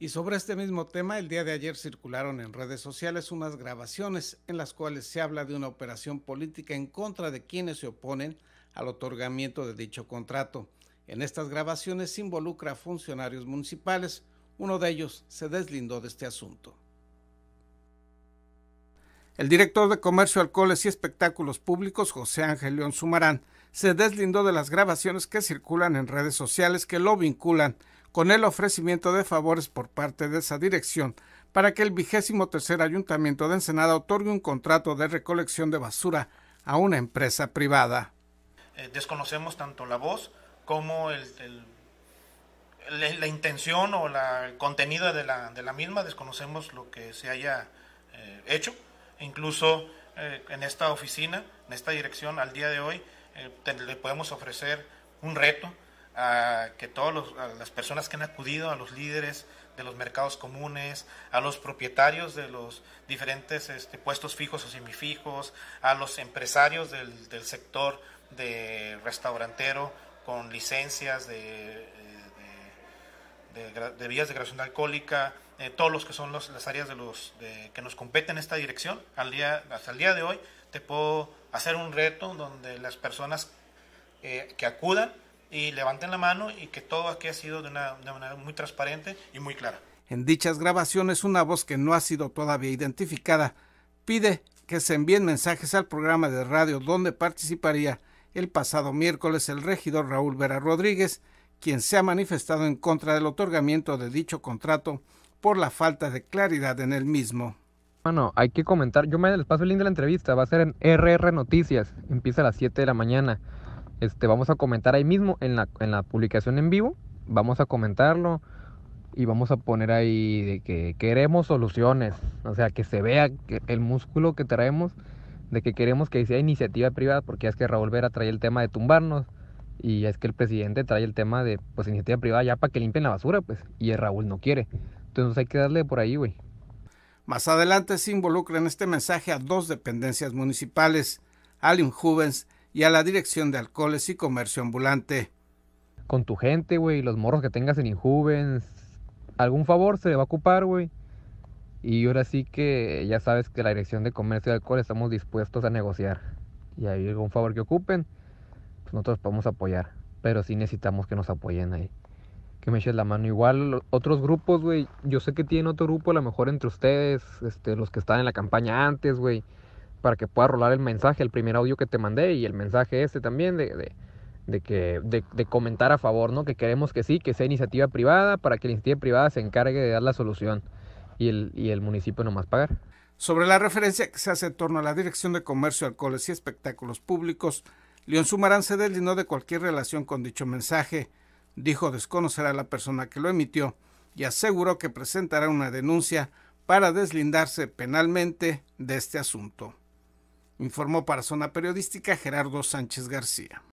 Y sobre este mismo tema, el día de ayer circularon en redes sociales unas grabaciones en las cuales se habla de una operación política en contra de quienes se oponen al otorgamiento de dicho contrato. En estas grabaciones se involucra a funcionarios municipales, uno de ellos se deslindó de este asunto. El director de Comercio, Alcoholes y Espectáculos Públicos, José Ángel León Sumarán, se deslindó de las grabaciones que circulan en redes sociales que lo vinculan con el ofrecimiento de favores por parte de esa dirección para que el vigésimo tercer ayuntamiento de Ensenada otorgue un contrato de recolección de basura a una empresa privada. Eh, desconocemos tanto la voz como el, la, intención o la, el contenido de la, misma, desconocemos lo que se haya eh, hecho. Incluso eh, en esta oficina, en esta dirección, al día de hoy, le podemos ofrecer un reto a que todas las personas que han acudido, a los líderes de los mercados comunes, a los propietarios de los diferentes este, puestos fijos o semifijos, a los empresarios del, sector de restaurantero con licencias de, eh, de, vías de graduación alcohólica, eh, todos los que son las áreas de los que nos competen en esta dirección. Al día, hasta el día de hoy te puedo hacer un reto donde las personas eh, que acudan y levanten la mano y que todo aquí ha sido de una, manera muy transparente y muy clara. En dichas grabaciones, una voz que no ha sido todavía identificada pide que se envíen mensajes al programa de radio donde participaría el pasado miércoles el regidor Raúl Vera Rodríguez, quien se ha manifestado en contra del otorgamiento de dicho contrato por la falta de claridad en el mismo. Bueno, hay que comentar, yo me les paso el link de la entrevista, va a ser en RR Noticias, empieza a las 7 de la mañana. Este, vamos a comentar ahí mismo en la, en la publicación en vivo. Vamos a comentarlo y vamos a poner ahí de que queremos soluciones. O sea, que se vea el músculo que traemos de que queremos que sea iniciativa privada, porque es que Raúl Vera trae el tema de tumbarnos y es que el presidente trae el tema de pues, iniciativa privada ya para que limpien la basura, pues, y Raúl no quiere. Entonces hay que darle por ahí, güey. Más adelante se involucra en este mensaje a dos dependencias municipales, Alim Juvens y a la Dirección de Alcoholes y Comercio Ambulante. Con tu gente, güey, los morros que tengas en Injuvens, algún favor se le va a ocupar, güey. Y ahora sí que ya sabes que la Dirección de Comercio y Alcohol estamos dispuestos a negociar. Y ahí algún favor que ocupen, pues nosotros podemos apoyar. Pero sí necesitamos que nos apoyen ahí. Que me eches la mano. Igual otros grupos, güey. Yo sé que tienen otro grupo, a lo mejor entre ustedes, este, los que estaban en la campaña antes, güey para que pueda rolar el mensaje, el primer audio que te mandé y el mensaje este también de, que, de, comentar a favor, ¿no? Que queremos que sí, que sea iniciativa privada para que la iniciativa privada se encargue de dar la solución y el, y el municipio nomás pagar. Sobre la referencia que se hace en torno a la Dirección de Comercio, Alcoholes y Espectáculos Públicos, León Sumarán se deslindó de cualquier relación con dicho mensaje. Dijo desconocer a la persona que lo emitió y aseguró que presentará una denuncia para deslindarse penalmente de este asunto informó para Zona Periodística Gerardo Sánchez García.